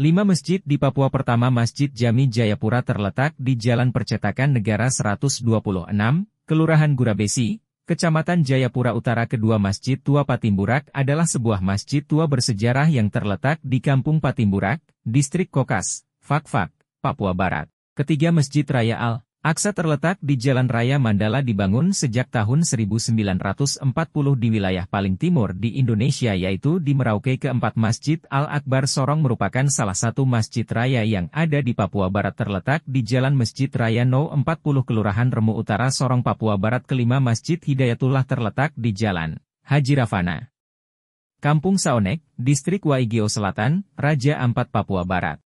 Lima masjid di Papua pertama Masjid Jami Jayapura terletak di Jalan Percetakan Negara 126, Kelurahan Gurabesi, Kecamatan Jayapura Utara kedua Masjid Tua Patimburak adalah sebuah masjid tua bersejarah yang terletak di Kampung Patimburak, Distrik Kokas, Fakfak, Papua Barat. Ketiga Masjid Raya Al Aksa terletak di Jalan Raya Mandala dibangun sejak tahun 1940 di wilayah paling timur di Indonesia yaitu di Merauke keempat Masjid Al-Akbar Sorong merupakan salah satu masjid raya yang ada di Papua Barat terletak di Jalan Masjid Raya No 40 Kelurahan Remu Utara Sorong Papua Barat kelima Masjid Hidayatullah terletak di Jalan Haji Rafana. Kampung Saonek, Distrik Waigeo Selatan, Raja Ampat Papua Barat.